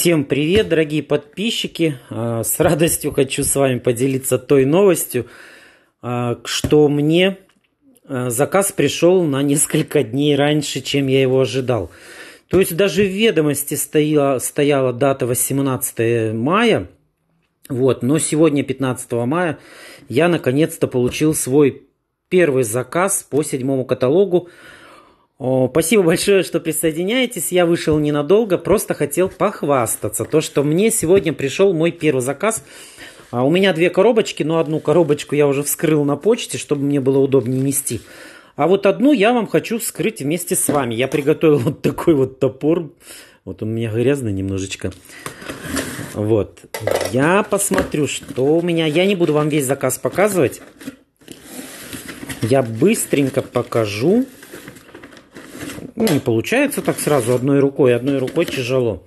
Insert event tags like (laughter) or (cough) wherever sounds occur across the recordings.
Всем привет, дорогие подписчики! А, с радостью хочу с вами поделиться той новостью, а, что мне а, заказ пришел на несколько дней раньше, чем я его ожидал. То есть даже в ведомости стояла, стояла дата 18 мая, вот, но сегодня 15 мая я наконец-то получил свой первый заказ по седьмому каталогу. Спасибо большое, что присоединяетесь. Я вышел ненадолго, просто хотел похвастаться. То, что мне сегодня пришел мой первый заказ. А, у меня две коробочки, но одну коробочку я уже вскрыл на почте, чтобы мне было удобнее нести. А вот одну я вам хочу вскрыть вместе с вами. Я приготовил (laughs) вот такой вот топор. Вот он у меня грязный немножечко. Вот. Я посмотрю, что у меня. Я не буду вам весь заказ показывать. Я быстренько покажу. Ну, не получается так сразу одной рукой, одной рукой тяжело.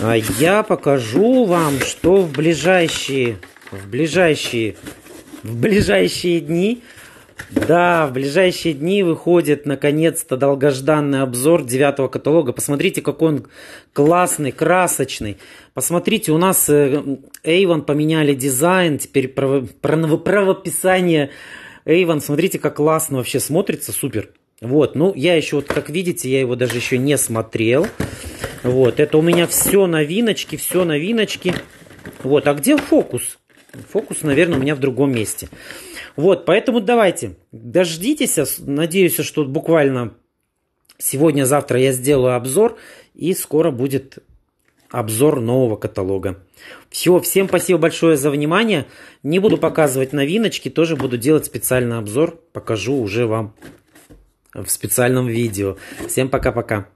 А я покажу вам, что в ближайшие, в ближайшие, в ближайшие дни да, в ближайшие дни выходит наконец-то долгожданный обзор девятого каталога. Посмотрите, какой он классный, красочный. Посмотрите, у нас э, Эйвон поменяли дизайн, теперь право, право, правописание Эйвон. Смотрите, как классно вообще смотрится, супер. Вот, ну, я еще, вот, как видите, я его даже еще не смотрел. Вот, это у меня все новиночки, все новиночки. Вот, а где фокус? Фокус, наверное, у меня в другом месте. Вот, поэтому давайте, дождитесь. Надеюсь, что буквально сегодня-завтра я сделаю обзор. И скоро будет обзор нового каталога. Все, всем спасибо большое за внимание. Не буду показывать новиночки, тоже буду делать специальный обзор. Покажу уже вам в специальном видео. Всем пока-пока.